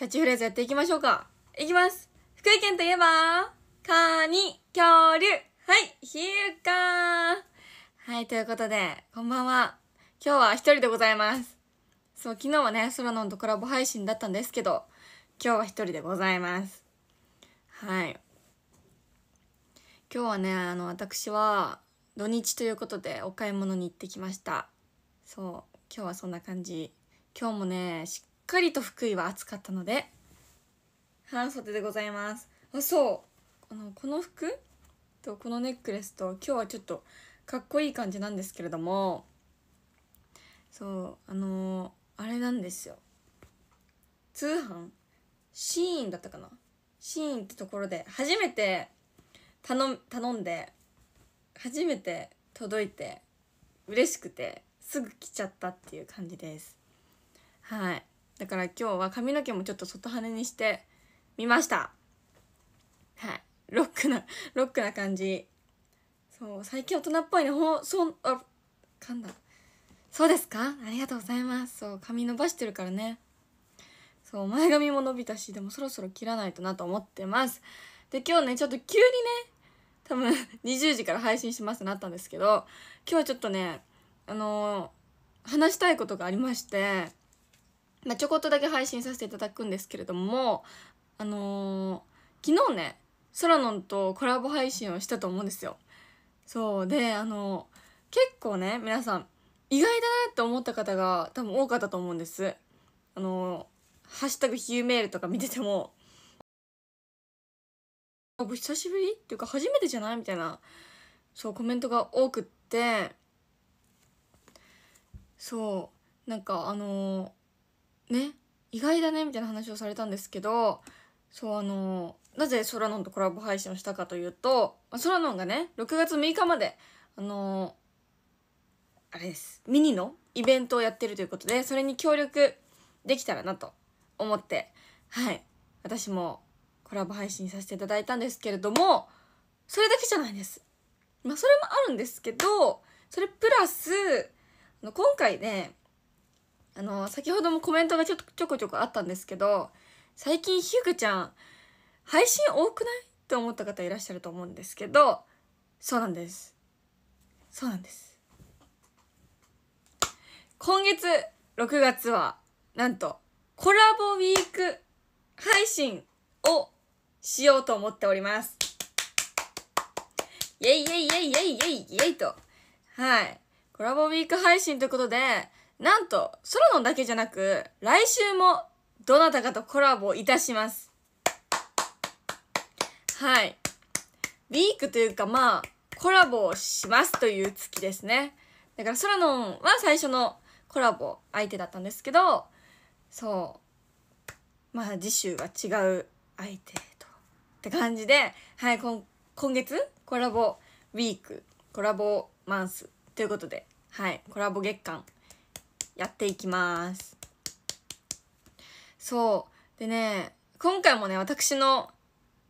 キャッチフレーズやっていきましょうか。いきます。福井県といえば、カニ、恐竜。はい、ひゆかはい、ということで、こんばんは。今日は一人でございます。そう、昨日はね、空のンとコラボ配信だったんですけど、今日は一人でございます。はい。今日はね、あの、私は、土日ということでお買い物に行ってきました。そう、今日はそんな感じ。今日もね、しっかりと福井は暑かったので半袖でございますあそうあのこの服とこのネックレスと今日はちょっとかっこいい感じなんですけれどもそうあのー、あれなんですよ通販シーンだったかなシーンってところで初めて頼頼んで初めて届いて嬉しくてすぐ来ちゃったっていう感じですはいだから今日は髪の毛もちょっと外羽にしてみましたはいロックなロックな感じそう最近大人っぽいねほそうあ噛んだそうですかありがとうございますそう髪伸ばしてるからねそう前髪も伸びたしでもそろそろ切らないとなと思ってますで今日ねちょっと急にね多分20 時から配信しますなったんですけど今日はちょっとねあのー、話したいことがありましてまあ、ちょこっとだけ配信させていただくんですけれどもあのー、昨日ねソラノンとコラボ配信をしたと思うんですよそうであのー、結構ね皆さん意外だなって思った方が多分多かったと思うんですあのー、ハッシュタグヒューメールとか見てても久しぶりっていうか初めてじゃないみたいなそうコメントが多くってそうなんかあのね意外だねみたいな話をされたんですけどそうあのなぜソラノンとコラボ配信をしたかというと、ソラノンがね6月6日まであのあれですミニのイベントをやってるということでそれに協力できたらなと思ってはい私もコラボ配信させていただいたんですけれどもそれだけじゃないです。まあそれもあるんですけどそれプラス今回ねあの先ほどもコメントがちょちょこちょこあったんですけど最近ひかちゃん配信多くないって思った方いらっしゃると思うんですけどそうなんですそうなんです今月6月はなんとコラボウィーク配信をしようと思っておりますイェイイェイイェイイェイイェイイェイとはいコラボウィーク配信ということでなんと、ソロノンだけじゃなく、来週もどなたかとコラボいたします。はい。ウィークというか、まあ、コラボしますという月ですね。だから、ソロノンは最初のコラボ相手だったんですけど、そう。まあ、次週は違う相手と。って感じで、はい、今月コラボウィーク、コラボマンスということで、はい、コラボ月間やっていきます。そう。でね、今回もね、私の、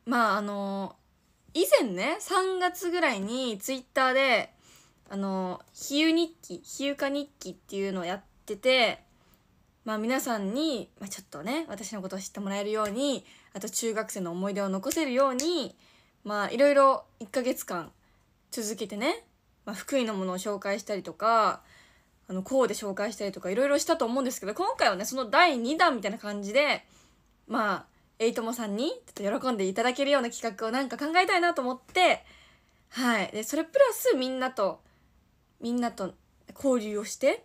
まああの、以前ね、3月ぐらいにツイッターで、あの、比喩日記、比喩化日記っていうのをやってて、まあ皆さんに、まあ、ちょっとね、私のことを知ってもらえるように、あと中学生の思い出を残せるように、まあいろいろ1ヶ月間続けてね、まあ、福井のものを紹介したりとか、あのこうで紹介したりとかいろいろしたと思うんですけど今回はねその第2弾みたいな感じでまあえいともさんにちょっと喜んでいただけるような企画をなんか考えたいなと思ってはいでそれプラスみんなとみんなと交流をして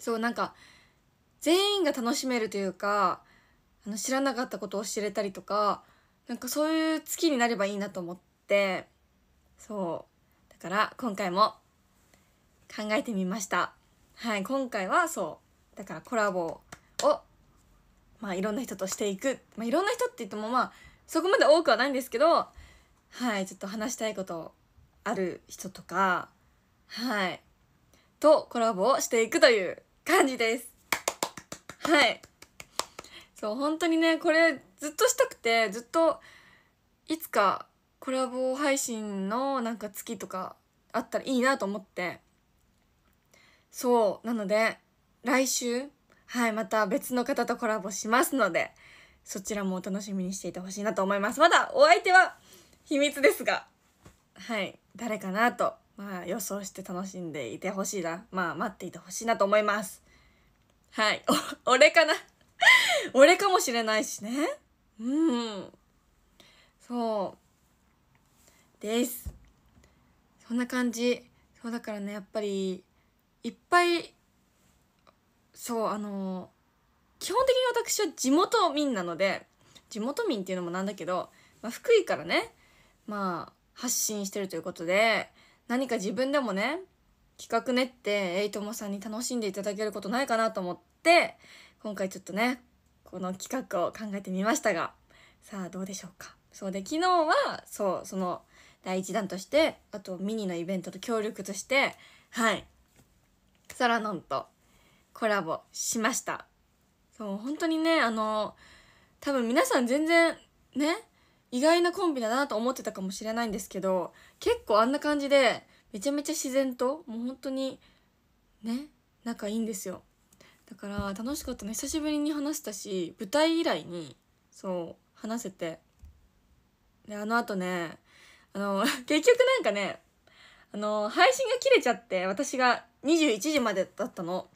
そうなんか全員が楽しめるというかあの知らなかったことを知れたりとかなんかそういう月になればいいなと思ってそうだから今回も考えてみました。はい今回はそうだからコラボをまあいろんな人としていく、まあ、いろんな人って言ってもまあそこまで多くはないんですけどはいちょっと話したいことある人とかはいとコラボをしていくという感じですはいそう本当にねこれずっとしたくてずっといつかコラボ配信のなんか月とかあったらいいなと思ってそうなので来週はいまた別の方とコラボしますのでそちらもお楽しみにしていてほしいなと思いますまだお相手は秘密ですがはい誰かなとまあ予想して楽しんでいてほしいなまあ待っていてほしいなと思いますはい俺かな俺かもしれないしねうんそうですそんな感じそうだからねやっぱりいっぱいそうあの基本的に私は地元民なので地元民っていうのもなんだけど、まあ、福井からねまあ発信してるということで何か自分でもね企画練ってえいともさんに楽しんでいただけることないかなと思って今回ちょっとねこの企画を考えてみましたがさあどうでしょうかそうで昨日はそうその第1弾としてあとミニのイベントと協力としてはいサラノンとコラボしましたそう本当にねあの多分皆さん全然ね意外なコンビだなと思ってたかもしれないんですけど結構あんな感じでめちゃめちゃ自然ともう本当にね仲いいんですよだから楽しかったの久しぶりに話したし舞台以来にそう話せてであのあとねあの 結局なんかねあの配信が切れちゃって私が21時までだったの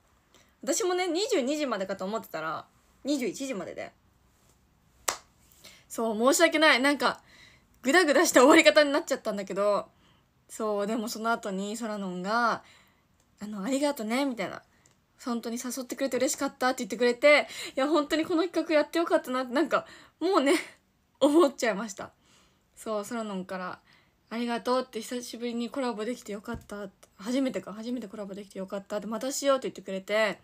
私もね22時までかと思ってたら21時まででそう申し訳ないなんかグダグダした終わり方になっちゃったんだけどそうでもその後にそらのんが「あのありがとね」みたいな「本当に誘ってくれて嬉しかった」って言ってくれていや本当にこの企画やってよかったなってなんかもうね 思っちゃいましたそうそらのんから「ありがとう」って久しぶりにコラボできてよかったって初めてか初めてコラボできてよかったでまたしようって言ってくれて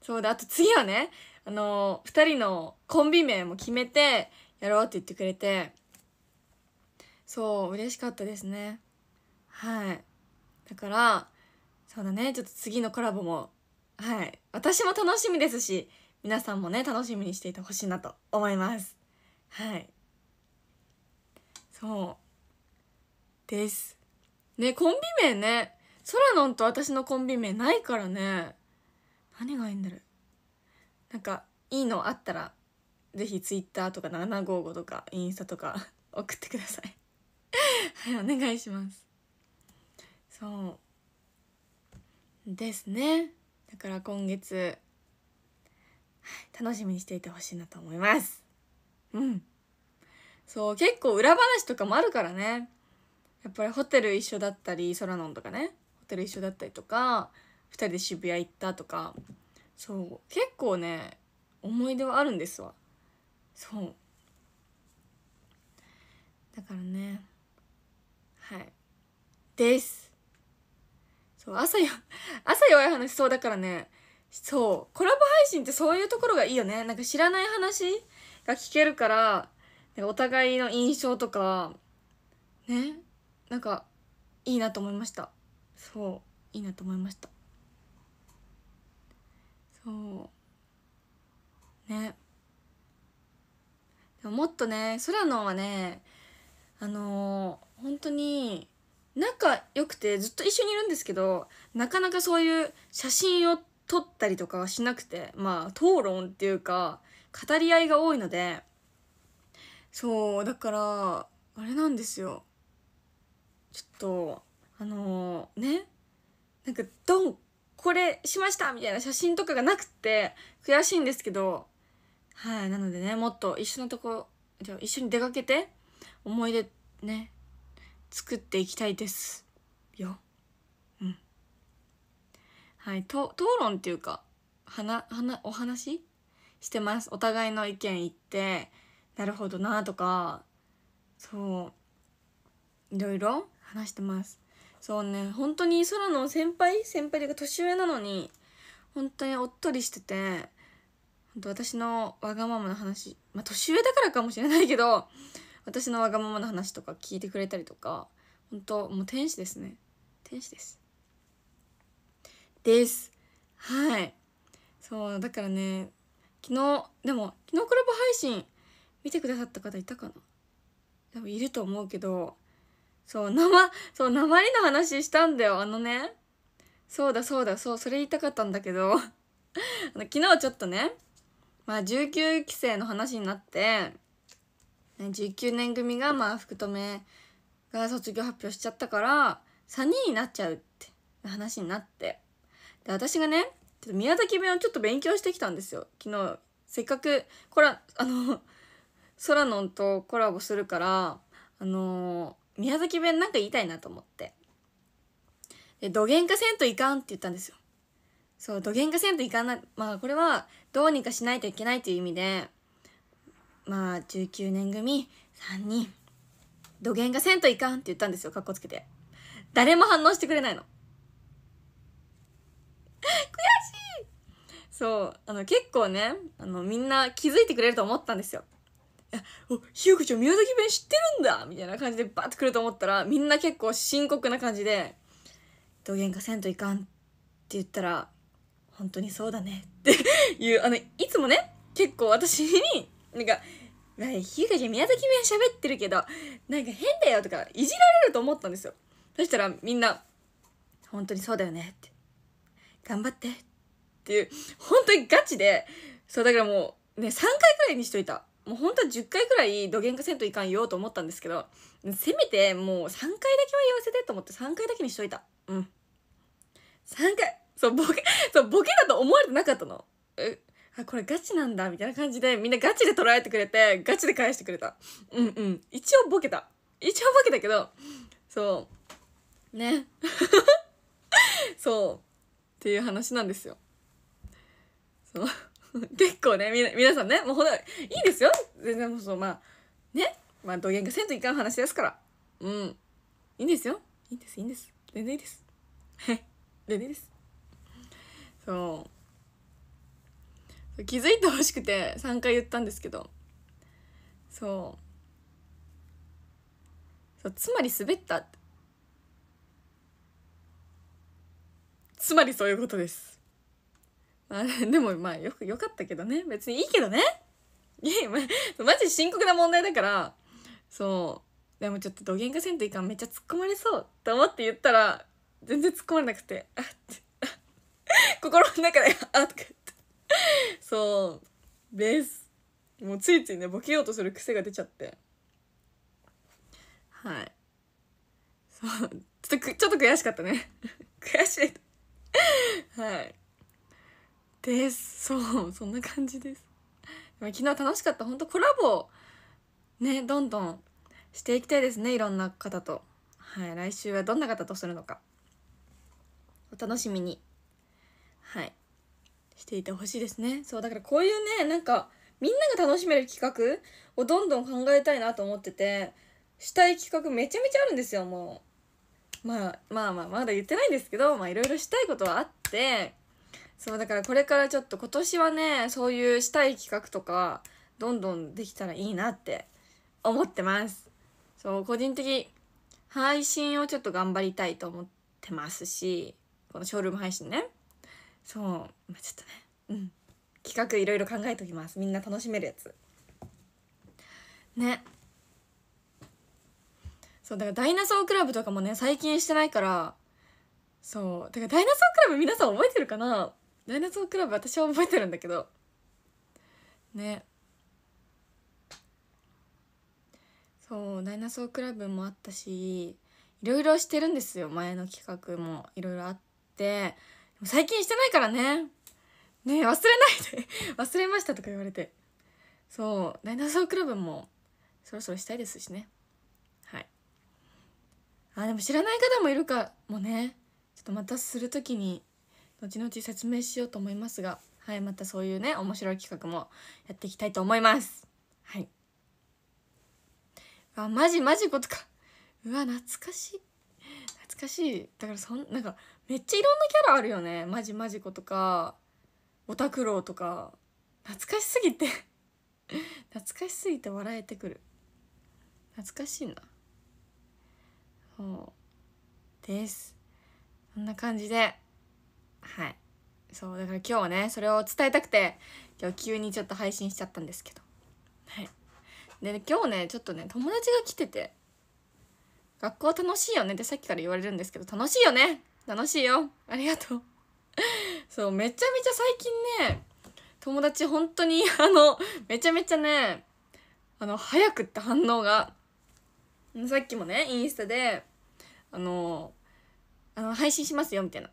そうであと次はねあの2人のコンビ名も決めてやろうって言ってくれてそう嬉しかったですねはいだからそうだねちょっと次のコラボもはい私も楽しみですし皆さんもね楽しみにしていてほしいなと思いますはいそうですねコンビ名ねソラノンと私のコンビ名ないからね何がいいんだろうなんかいいのあったらぜひツイッターとか755とかインスタとか 送ってください はいお願いしますそうですねだから今月楽しみにしていてほしいなと思いますうんそう結構裏話とかもあるからねやっぱりホテル一緒だったりソラノンとかねったら一緒だったりとか2人で渋谷行ったとかそう結構ね思い出はあるんですわそうだからねはいですそう朝よ朝弱い話そうだからねそうコラボ配信ってそういうところがいいよねなんか知らない話が聞けるからお互いの印象とかねなんかいいなと思いましたそういいなと思いましたそうねでももっとね空のはねあのー、本当に仲良くてずっと一緒にいるんですけどなかなかそういう写真を撮ったりとかはしなくてまあ討論っていうか語り合いが多いのでそうだからあれなんですよちょっとあのー、ねなんかドンこれしましたみたいな写真とかがなくて悔しいんですけどはいなのでねもっと一緒のとこじゃ一緒に出かけて思い出ね作っていきたいですよ。うん、はいと討論っていうかはなはなお話してますお互いの意見言ってなるほどなとかそういろいろ話してますそうね本当に空の先輩先輩が年上なのに本当におっとりしてて本当私のわがままの話まあ年上だからかもしれないけど私のわがままの話とか聞いてくれたりとか本当もう天使ですね天使ですですはいそうだからね昨日でも昨日コラボ配信見てくださった方いたかな多分いると思うけどそう、なま、そう、なまりの話したんだよ、あのね。そうだそうだ、そう、それ言いたかったんだけど 昨日ちょっとね、まあ19期生の話になって、19年組がまあ福留が卒業発表しちゃったから、3人になっちゃうって話になって。で、私がね、ちょっと宮崎弁をちょっと勉強してきたんですよ、昨日。せっかく、コラ、あの空のんとコラボするから、あのー宮崎弁なんか言いたいなと思って。で、どげんかせんといかんって言ったんですよ。そう、どげんかせんといかんな、まあこれはどうにかしないといけないという意味で、まあ19年組3人、どげんかせんといかんって言ったんですよ、かっこつけて。誰も反応してくれないの。悔しいそう、あの結構ね、あのみんな気づいてくれると思ったんですよ。ひゆこちゃん宮崎弁知ってるんだみたいな感じでバッてくると思ったらみんな結構深刻な感じで「どげんかせんといかん」って言ったら「本当にそうだね」っていうあのいつもね結構私になんか「ひゆこちゃん宮崎弁喋ってるけどなんか変だよ」とかいじられると思ったんですよそしたらみんな「本当にそうだよね」って「頑張って」っていう本当にガチでそうだからもうね3回くらいにしといたもう本当と10回くらいどげんかせんといかんよと思ったんですけどせめてもう3回だけは言わせてと思って3回だけにしといたうん3回そうボケそうボケだと思われてなかったのえあこれガチなんだみたいな感じでみんなガチで捉えてくれてガチで返してくれたうんうん一応ボケた一応ボケたけどそうね そうっていう話なんですよそう 結構ねみ皆さんねもうほらいいですよ全然もうそうまあねまあ土げがせんといかん話ですからうんいいんですよいいんですいいんです全然いいですはい全然いいですそう気づいてほしくて3回言ったんですけどそうそうつまり滑ったつまりそういうことですあ でもまあよく良かったけどね別にいいけどねマジ深刻な問題だからそうでもちょっとどげんかせんといかんめっちゃ突っ込まれそうと思って言ったら全然突っ込まれなくてあって心の中であとか言ってそうですもうついついねボケようとする癖が出ちゃってはいそうちょっとちょっと悔しかったね 悔しいはいですそうそんな感じです昨日楽しかった本当コラボねどんどんしていきたいですねいろんな方とはい来週はどんな方とするのかお楽しみにはいしていてほしいですねそうだからこういうねなんかみんなが楽しめる企画をどんどん考えたいなと思っててしたい企画めちゃめちゃあるんですよもう、まあ、まあまあまだ言ってないんですけどまあいろいろしたいことはあってそうだからこれからちょっと今年はねそういうしたい企画とかどんどんできたらいいなって思ってますそう個人的配信をちょっと頑張りたいと思ってますしこのショールーム配信ねそうまあちょっとねうん企画いろいろ考えときますみんな楽しめるやつねそうだからダイナソークラブとかもね最近してないからそうだからダイナソークラブ皆さん覚えてるかなダイナソークラブ私は覚えてるんだけどねそうダイナソークラブもあったしいろいろしてるんですよ前の企画もいろいろあって最近してないからねね忘れないで 忘れましたとか言われてそうダイナソークラブもそろそろしたいですしねはいあでも知らない方もいるかもねちょっとまたする時に後々説明しようと思いますがはいまたそういうね面白い企画もやっていきたいと思いますはいあマジマジことかうわ懐かしい懐かしいだからそんなんかめっちゃいろんなキャラあるよねマジマジことかオタクロウとか懐かしすぎて 懐かしすぎて笑えてくる懐かしいなそうですこんな感じではいそうだから今日はねそれを伝えたくて今日急にちょっと配信しちゃったんですけどはいで、ね、今日ねちょっとね友達が来てて「学校楽しいよね」ってさっきから言われるんですけど楽しいよね楽しいよありがとう そうめちゃめちゃ最近ね友達本当にあのめちゃめちゃねあの早くって反応がさっきもねインスタであのあの配信しますよみたいな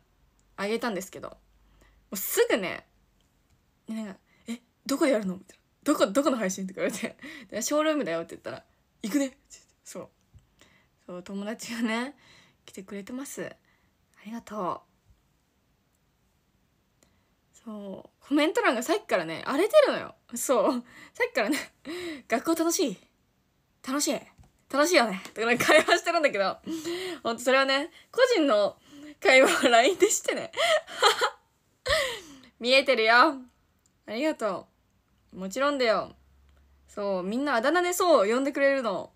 あげたんですけどもうすぐねなんか「えどこでやるの?」みたいな「どこどこの配信?」とか言われて「ショールームだよ」って言ったら「行くね」ってそうそう友達がね来てくれてますありがとうそうコメント欄がさっきからね荒れてるのよそうさっきからね「学校楽しい楽しい楽しいよね」とかなんか会話してるんだけどほんとそれはね個人の会話を LINE でしてね。見えてるよ。ありがとう。もちろんだよ。そう、みんなあだ名でそう、呼んでくれるの。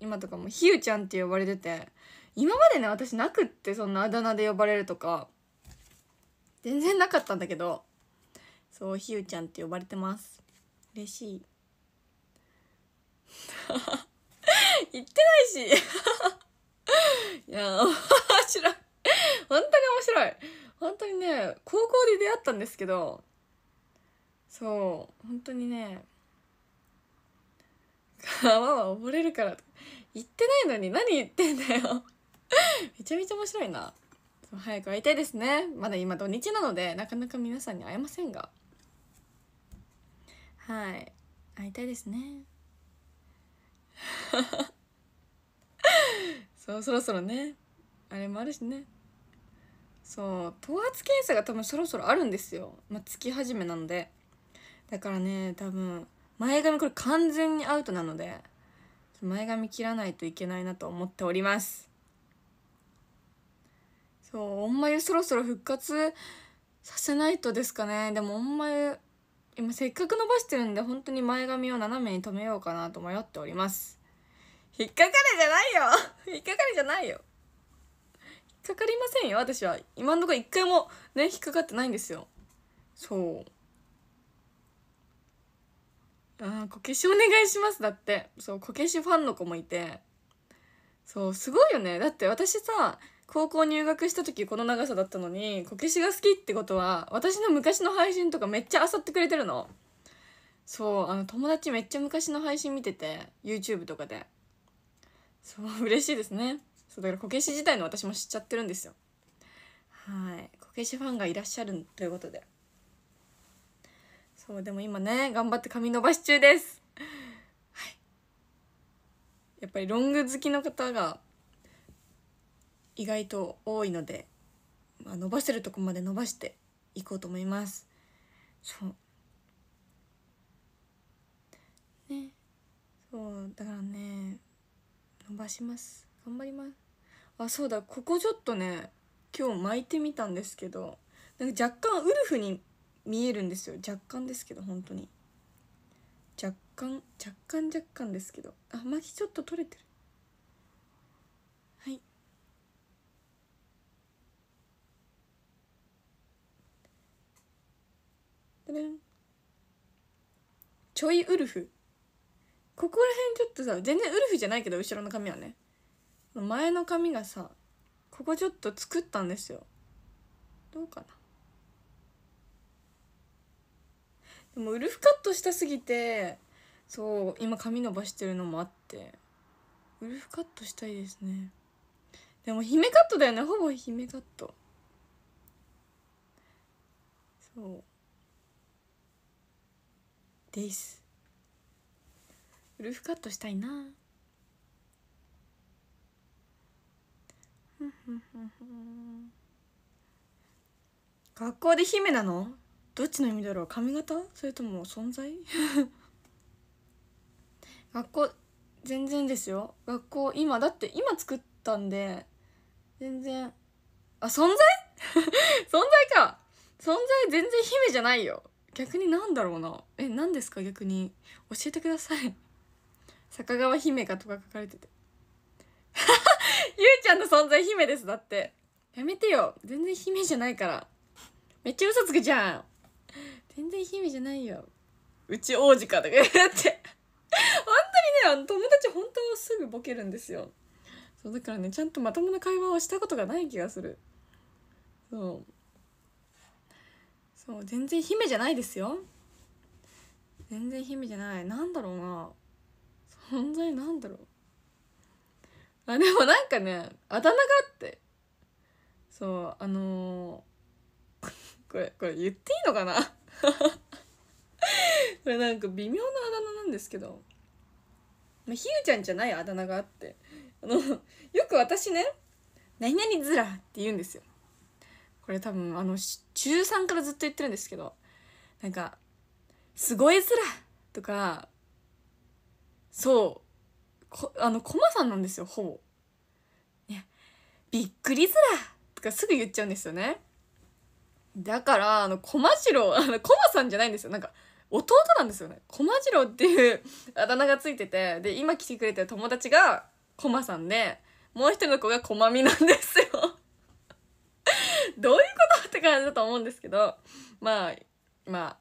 今とかもひゆちゃんって呼ばれてて。今までね、私なくって、そんなあだ名で呼ばれるとか。全然なかったんだけど。そう、ひゆちゃんって呼ばれてます。嬉しい。言ってないし。いや、面しら。本当に面白い本当にね高校で出会ったんですけどそう本当にね川は溺れるから言ってないのに何言ってんだよめちゃめちゃ面白いな早く会いたいですねまだ今土日なのでなかなか皆さんに会えませんがはい会いたいですね そうそろそろねあれもあるしねそう頭髪検査が多分そろそろあるんですよ、まあ、月始めなのでだからね多分前髪これ完全にアウトなので前髪切らないといけないなと思っておりますそうおんまゆそろそろ復活させないとですかねでもおんまゆ今せっかく伸ばしてるんで本当に前髪を斜めに留めようかなと迷っております引っかかれじゃないよ引っかかれじゃないよかかりませんよ私は今のところ一回もね引っかかってないんですよそうあこけしお願いしますだってそうこけしファンの子もいてそうすごいよねだって私さ高校入学した時この長さだったのにこけしが好きってことは私の昔の配信とかめっちゃあさってくれてるのそうあの友達めっちゃ昔の配信見てて YouTube とかでそう嬉しいですねそうだからこけし自体の私も知っちゃってるんですよはいこけしファンがいらっしゃるということでそうでも今ね頑張って髪伸ばし中ですはいやっぱりロング好きの方が意外と多いので、まあ、伸ばせるとこまで伸ばしていこうと思いますそうねそうだからね伸ばします頑張りますあそうだここちょっとね今日巻いてみたんですけどなんか若干ウルフに見えるんですよ若干ですけど本当に若干若干若干ですけどあ巻きちょっと取れてるはいダダちょいウルフここら辺ちょっとさ全然ウルフじゃないけど後ろの髪はね前の髪がさここちょっと作ったんですよどうかなでもウルフカットしたすぎてそう今髪伸ばしてるのもあってウルフカットしたいですねでも姫カットだよねほぼ姫カットそうですウルフカットしたいな学校で姫なのどっちの意味だろう髪型それとも存在 学校全然ですよ学校今だって今作ったんで全然あ存在 存在か存在全然姫じゃないよ逆になんだろうなえ何ですか逆に教えてください 坂川姫かとか書かれてて ゆうちゃんの存在姫ですだってやめてよ全然姫じゃないからめっちゃ嘘つくじゃん全然姫じゃないようち王子かとか言って本当にね友達本当すぐボケるんですよそうだからねちゃんとまともな会話をしたことがない気がするそうそう全然姫じゃないですよ全然姫じゃないなんだろうな存在なんだろうあでもなんかねあだ名があってそうあのー、これこれ言っていいのかな これなんか微妙なあだ名なんですけど、まあ、ひゆちゃんじゃないあだ名があってあのよく私ね「何々ずら」って言うんですよこれ多分あの中3からずっと言ってるんですけどなんか「すごいずら」とか「そうこあのコマさんなんですよほぼ。ね、びっくりずらとかすぐ言っちゃうんですよね。だからあの駒次郎あの駒さんじゃないんですよなんか弟なんですよね駒次郎っていう あだ名がついててで今来てくれてる友達が駒さんでもう一人の子が駒見なんですよ どういうことって感じだと思うんですけどまあま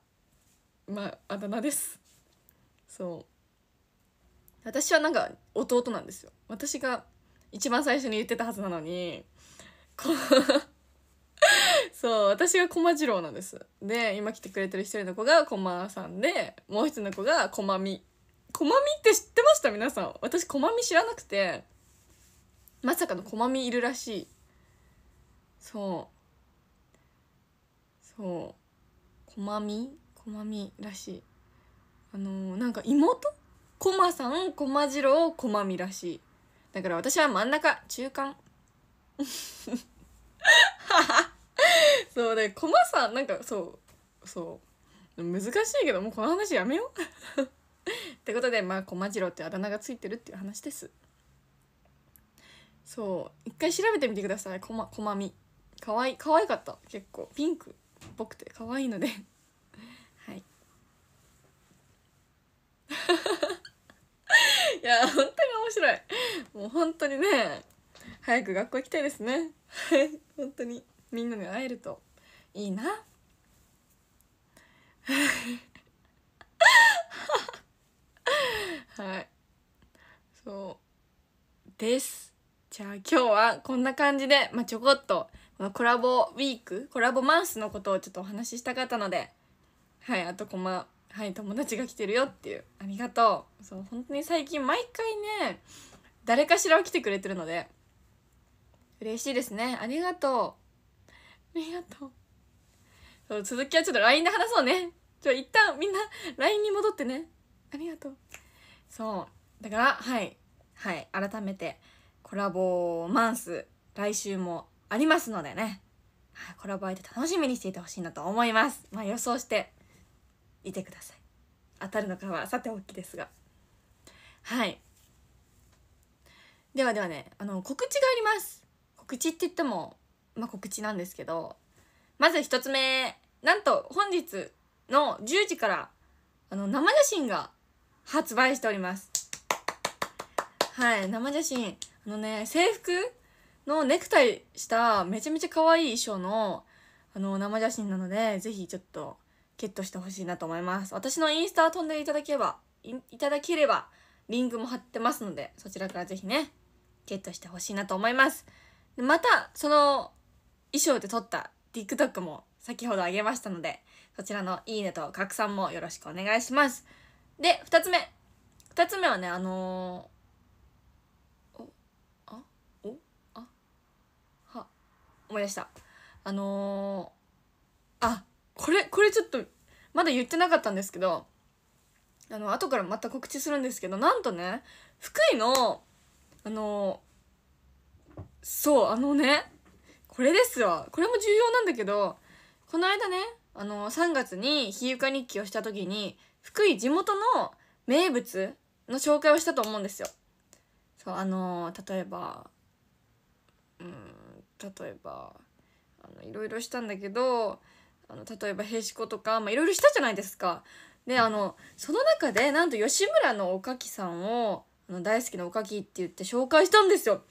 あまああだ名ですそう私はなんか弟なんですよ私が一番最初に言ってたはずなのに そう私が駒次郎なんですで今来てくれてる一人の子が駒さんでもう一人の子が駒美駒美って知ってました皆さん私駒美知らなくてまさかの駒美いるらしいそうそう駒美駒美らしいあのー、なんか妹コさん、コ次郎、コマらしい。だから私は真ん中、中間。そうね、コマさん、なんかそう、そう。難しいけど、もうこの話やめよう。ってことで、まあ、コマ次郎ってあだ名がついてるっていう話です。そう。一回調べてみてください。コマ、コマミ。かわいい、かわいかった。結構。ピンクっぽくて、かわいいので。はい。いや本当に面白いもう本当にね早く学校行きたいですね 本当にみんなに会えるといいな はいそうですじゃあ今日はこんな感じで、まあ、ちょこっとこのコラボウィークコラボマウスのことをちょっとお話ししたかったのではいあとコマはい友達が来てるよっていうありがとうそう本当に最近毎回ね誰かしらは来てくれてるので嬉しいですねありがとうありがとうそう続きはちょっと LINE で話そうねちょ一旦みんな LINE に戻ってねありがとうそうだからはいはい改めてコラボマンス来週もありますのでね、はい、コラボ相手楽しみにしていてほしいなと思いますまあ予想していてください当たるのかはさておきですがはいではではねあの告知があります告知って言ってもまあ告知なんですけどまず1つ目なんと本日の10時からあの生写真が発売しておりますはい生写真あのね制服のネクタイしためちゃめちゃ可愛い衣装のあの生写真なのでぜひちょっとゲットしてほしいなと思います。私のインスタ飛んでいただければ、いただければ、リンクも貼ってますので、そちらからぜひね、ゲットしてほしいなと思います。でまた、その衣装で撮った TikTok も先ほどあげましたので、そちらのいいねと拡散もよろしくお願いします。で、二つ目。二つ目はね、あのー、お、あ、お、あ、は、思い出した。あのー、あ、これこれちょっとまだ言ってなかったんですけどあの後からまた告知するんですけどなんとね福井のあのそうあのねこれですわこれも重要なんだけどこの間ねあの3月に「日ゆか日記」をした時に福井地元の名物の紹介をしたと思うんですよ。そうあの例えばうん例えばあのいろいろしたんだけどあの例えばへしことか、まあ、いろいろしたじゃないですか。であのその中でなんと吉村のおかきさんをあの大好きなおかきって言って紹介したんですよ。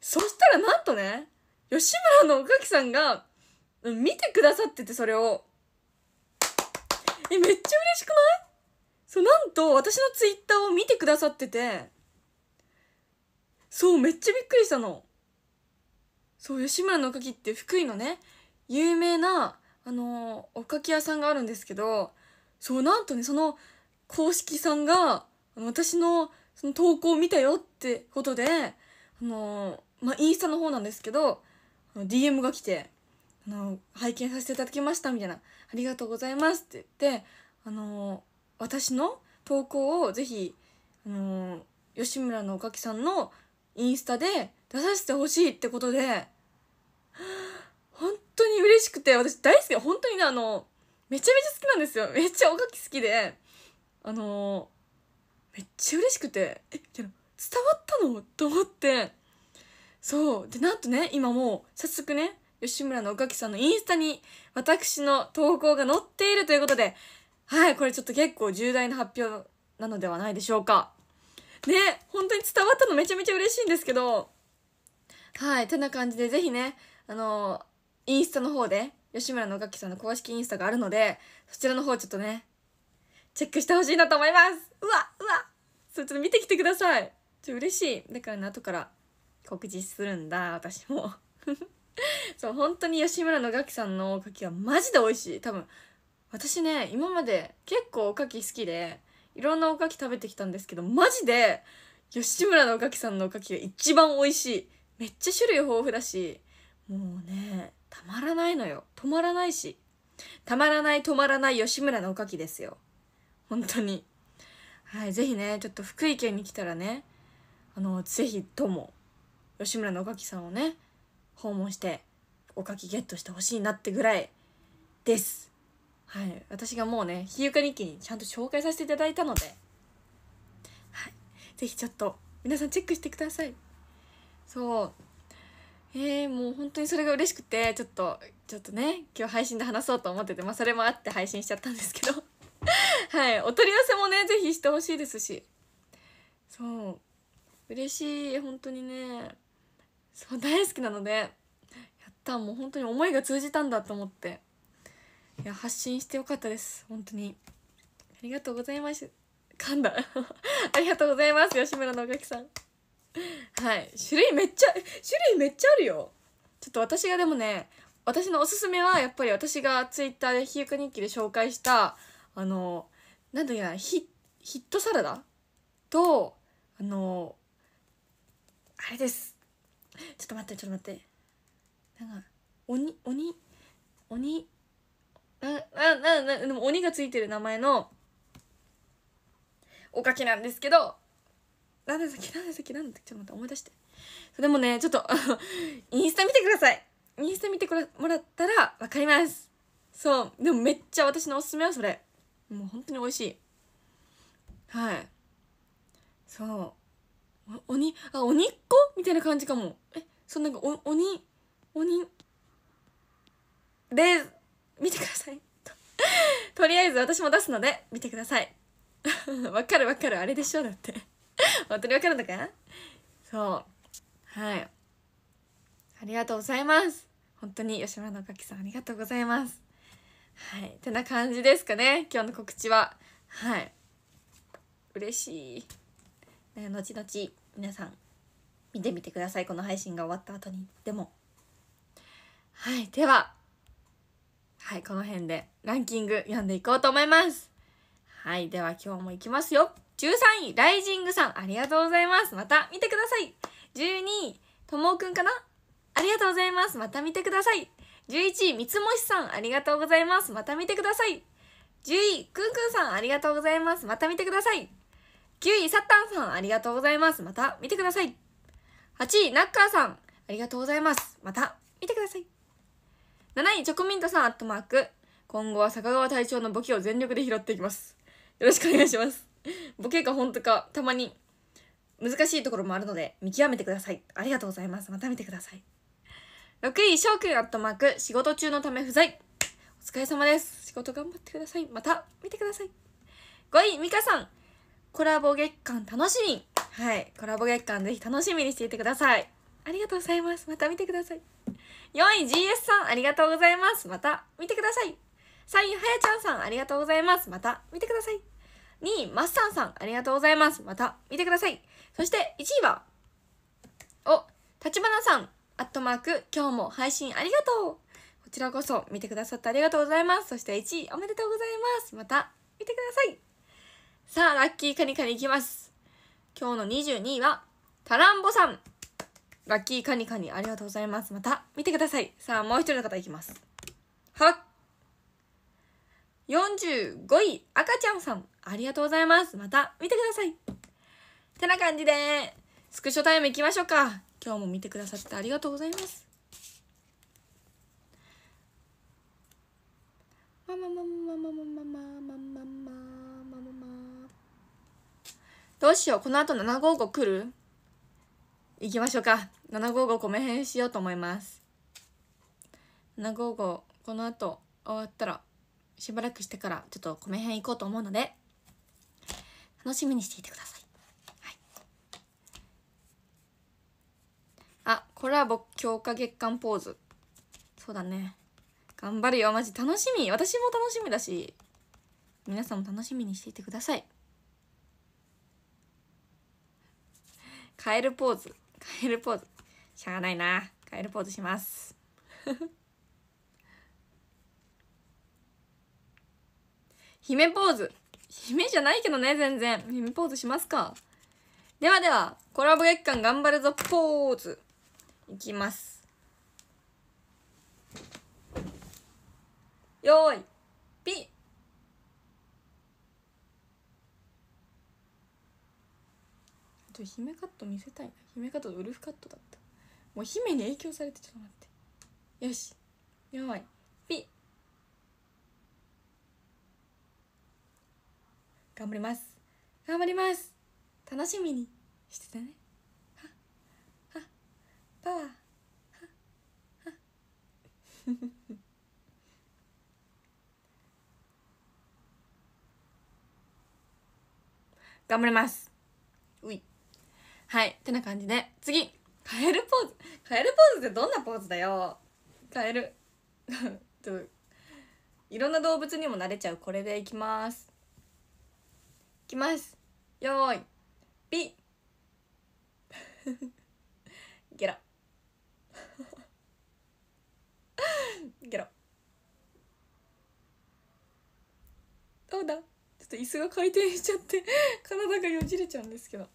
そしたらなんとね吉村のおかきさんが見てくださっててそれを。えめっちゃ嬉しくないそうなんと私のツイッターを見てくださっててそうめっちゃびっくりしたの。そう吉村のおかきって福井のね有名なあのおかき屋さんがあるんですけどそうなんとねその公式さんが私のその投稿を見たよってことであの、まあ、インスタの方なんですけど DM が来てあの「拝見させていただきました」みたいな「ありがとうございます」って言ってあの私の投稿をぜひあの吉村のおかきさんのインスタで出させてほしいってことで。当に嬉しくて、私大好き、本当にね、あの、めちゃめちゃ好きなんですよ。めっちゃおかき好きで、あの、めっちゃ嬉しくて、え、伝わったのと思って、そう。で、なんとね、今もう、早速ね、吉村のおかきさんのインスタに、私の投稿が載っているということで、はい、これちょっと結構重大な発表なのではないでしょうか。ね、本当に伝わったのめちゃめちゃ嬉しいんですけど、はい、てな感じで、ぜひね、あのインスタの方で、吉村のがきさんの公式インスタがあるので、そちらの方ちょっとね、チェックしてほしいなと思います。うわ、うわ、それちょっと見てきてください。ちょ、嬉しい。だからね、後から告知するんだ、私も。そう、本当に吉村のがきさんのおかきはマジで美味しい。多分、私ね、今まで結構おかき好きで、いろんなおかき食べてきたんですけど、マジで、吉村のおかきさんのおかきが一番美味しい。めっちゃ種類豊富だし、もうね、たまらないのよ止まらないしたまらない止まらない吉村のおかきですよ本当にはい是非ねちょっと福井県に来たらねあの是非とも吉村のおかきさんをね訪問しておかきゲットしてほしいなってぐらいですはい私がもうね「日ゆか日記」にちゃんと紹介させていただいたのではい是非ちょっと皆さんチェックしてくださいそうえー、もう本当にそれが嬉しくてちょっとちょっとね今日配信で話そうと思ってて、まあ、それもあって配信しちゃったんですけど はいお取り寄せもね是非してほしいですしそう嬉しい本当にねそう大好きなのでやったもう本当に思いが通じたんだと思っていや発信してよかったです本当にありがとうございます噛んだ ありがとうございます吉村のおかきさんはい種類めっちゃ種類めっちゃあるよちょっと私がでもね私のおすすめはやっぱり私がツイッターで「ひゆか日記」で紹介したあのなんだっけヒヒットサラダとあのあれですちょっと待ってちょっと待ってなんか鬼鬼鬼なななでも鬼がついてる名前のおかきなんですけど何でしっけ何でっ何だっけちょっと待って思い出してでもねちょっと インスタ見てくださいインスタ見てもらったら分かりますそうでもめっちゃ私のおすすめはそれもう本当に美味しいはいそう鬼あ鬼っ子みたいな感じかもえそうなんかお鬼鬼で見てくださいとりあえず私も出すので見てください わかるわかるあれでしょだって本当にわかるのかそうはいありがとうございます本当に吉村のかきさんありがとうございますはいてな感じですかね今日の告知ははい嬉しい後々皆さん見てみてくださいこの配信が終わった後にでもはいでははいこの辺でランキング読んでいこうと思いますはいでは今日もいきますよ13位、ライジングさん、ありがとうございます。また見てください。12位、ともくんかなありがとうございます。また見てください。11位、三つ星さん、ありがとうございます。また見てください。10位、くんくんさん、ありがとうございます。また見てください。9位、サッタンさん、ありがとうございます。また見てください。8位、ナッカーさん、ありがとうございます。また見てください。7位、チョコミントさん、アットマーク。今後は坂川隊長の簿記を全力で拾っていきます。よろしくお願いします。ボケか本当かたまに難しいところもあるので見極めてくださいありがとうございますまた見てください6位翔くんアットマーク仕事中のため不在お疲れ様です仕事頑張ってくださいまた見てください5位美香さんコラボ月間楽しみはいコラボ月間ぜひ楽しみにしていてくださいありがとうございますまた見てください4位 GS さんありがとうございますまた見てください3位はやちゃんさんありがとうございますまた見てください2位、マッサンさん、ありがとうございます。また見てください。そして1位は、お、立花さん、アットマーク、今日も配信ありがとう。こちらこそ見てくださってありがとうございます。そして1位おめでとうございます。また見てください。さあ、ラッキーカニカニいきます。今日の22位は、タランボさん。ラッキーカニカニありがとうございます。また見てください。さあ、もう一人の方いきます。はっ。45位、赤ちゃんさん。ありがとうございます。また見てください。てな感じで、スクショタイムいきましょうか。今日も見てくださってありがとうございます。ままままままままままままままどうしようこの後七五五来る行きましょうか755米編しようと思います755この後終わったらしばらくしてからちょっと米編行こうと思うので楽しみにしていてください。はい、あコラボ強化月間ポーズそうだね頑張るよマジ楽しみ私も楽しみだし皆さんも楽しみにしていてくださいカエルポーズカエルポーズしゃあないなカエルポーズします 姫ポーズ姫じゃないけどね全然姫ポーズしますかではではコラボ月間頑張るぞポーズいきますよーいピッちょ姫カット見せたいな姫カットウルフカットだったもう姫に影響されてちょっと待ってよしよーい頑張ります頑張ります楽しみにしててねははパワーは頑張りますういはいてな感じで次カエルポーズカエルポーズってどんなポーズだよカエル いろんな動物にも慣れちゃうこれでいきますきますよーいピ ゲロ ゲロどうだちょっと椅子が回転しちゃって 体がよじれちゃうんですけど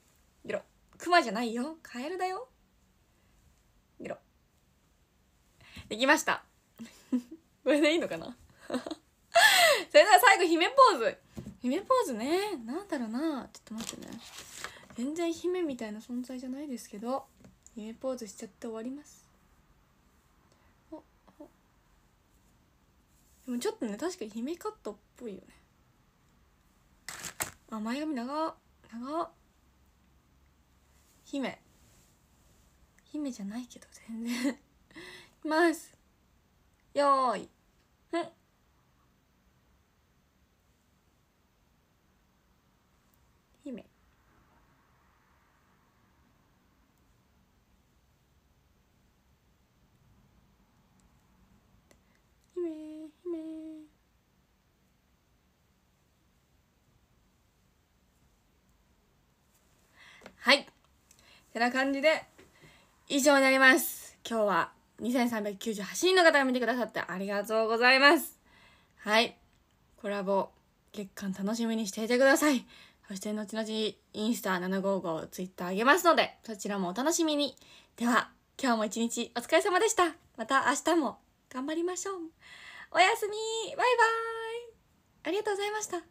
ゲロクマじゃないよカエルだよゲロできましたこれでいいのかなそれでは最後姫ポーズ姫ポーズねなんだろうなちょっと待ってね全然姫みたいな存在じゃないですけど姫ポーズしちゃって終わりますでもちょっとね確かに姫カットっぽいよねあ前髪長長姫姫じゃないけど全然 いますよーいふんはいてな感じで以上になります今日は2398人の方が見てくださってありがとうございますはいコラボ月間楽しみにしていてくださいそして後々インスタ755ツイッターあげますのでそちらもお楽しみにでは今日も一日お疲れ様でしたまた明日も頑張りましょうおやすみバイバイありがとうございました